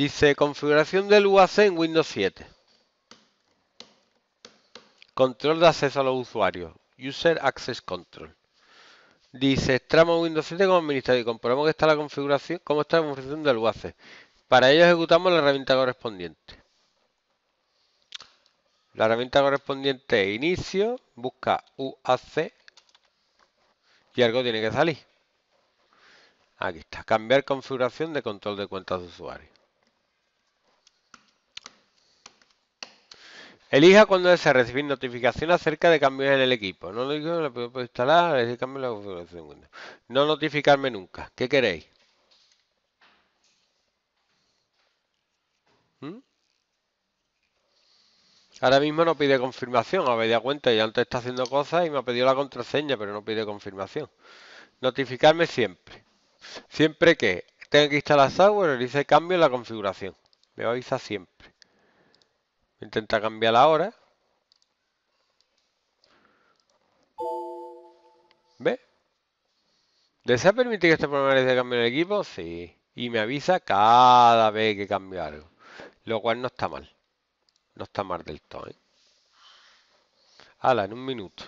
Dice configuración del UAC en Windows 7. Control de acceso a los usuarios. User Access Control. Dice extramos Windows 7 como administrador y comprobamos que está la configuración, cómo está la configuración del UAC. Para ello ejecutamos la herramienta correspondiente. La herramienta correspondiente es inicio, busca UAC y algo tiene que salir. Aquí está, cambiar configuración de control de cuentas de usuario. Elija cuando desea recibir notificación acerca de cambios en el equipo. No lo digo, lo puedo instalar, cambio la configuración. No notificarme nunca. ¿Qué queréis? ¿Mm? Ahora mismo no pide confirmación, habéis dado cuenta, y antes está haciendo cosas y me ha pedido la contraseña, pero no pide confirmación. Notificarme siempre. Siempre que tenga que instalar software, dice cambio en la configuración. Me avisa siempre. Intenta cambiar la hora. ¿Ve? ¿Desea permitir que este programa de cambio en el equipo? Sí. Y me avisa cada vez que cambio algo. Lo cual no está mal. No está mal del todo. ¿eh? Hala, en un minuto.